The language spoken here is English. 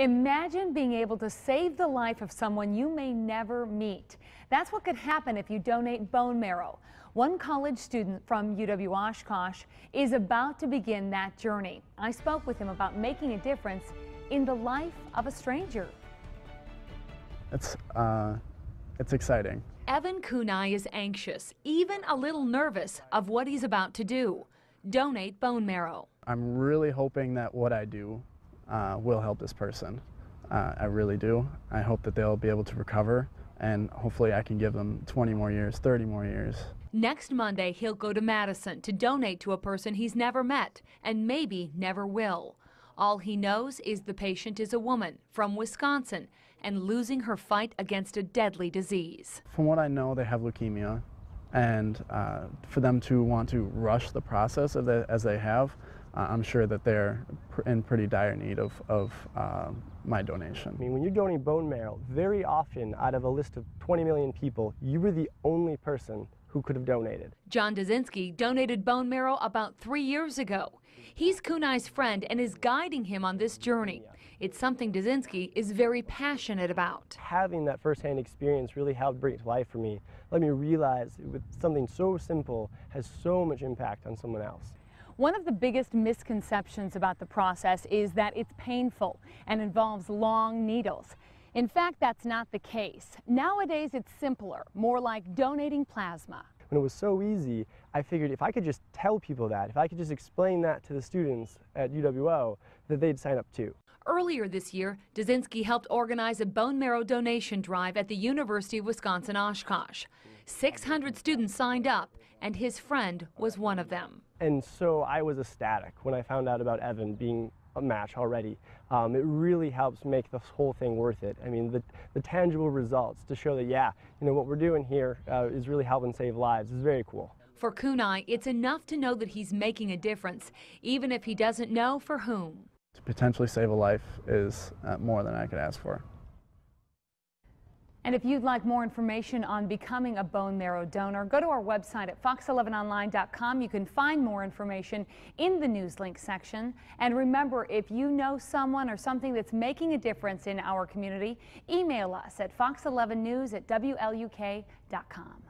Imagine being able to save the life of someone you may never meet. That's what could happen if you donate bone marrow. One college student from UW Oshkosh is about to begin that journey. I spoke with him about making a difference in the life of a stranger. It's, uh, it's exciting. Evan Kunai is anxious, even a little nervous of what he's about to do donate bone marrow. I'm really hoping that what I do uh, will help this person. Uh, I really do. I hope that they'll be able to recover, and hopefully, I can give them 20 more years, 30 more years. Next Monday, he'll go to Madison to donate to a person he's never met and maybe never will. All he knows is the patient is a woman from Wisconsin and losing her fight against a deadly disease. From what I know, they have leukemia and uh, for them to want to rush the process the, as they have, uh, I'm sure that they're pr in pretty dire need of, of uh, my donation. I mean, when you're donating bone marrow, very often out of a list of 20 million people, you were the only person who could have donated. John Dazinski donated bone marrow about three years ago. He's Kunai's friend and is guiding him on this journey. It's something Dazinski is very passionate about. Having that firsthand experience really helped bring it to life for me. Let me realize with something so simple has so much impact on someone else. One of the biggest misconceptions about the process is that it's painful and involves long needles. In fact, that's not the case. Nowadays, it's simpler, more like donating plasma. When it was so easy, I figured if I could just tell people that, if I could just explain that to the students at UWO, that they'd sign up too. Earlier this year, Dazinski helped organize a bone marrow donation drive at the University of Wisconsin-Oshkosh. 600 students signed up, and his friend was one of them. And so I was ecstatic when I found out about Evan being a match already. Um, it really helps make this whole thing worth it. I mean, the, the tangible results to show that, yeah, you know, what we're doing here uh, is really helping save lives is very cool. For Kunai, it's enough to know that he's making a difference, even if he doesn't know for whom. To potentially save a life is uh, more than I could ask for. And if you'd like more information on becoming a bone marrow donor, go to our website at fox11online.com. You can find more information in the news link section. And remember, if you know someone or something that's making a difference in our community, email us at fox11news at WLUK.com.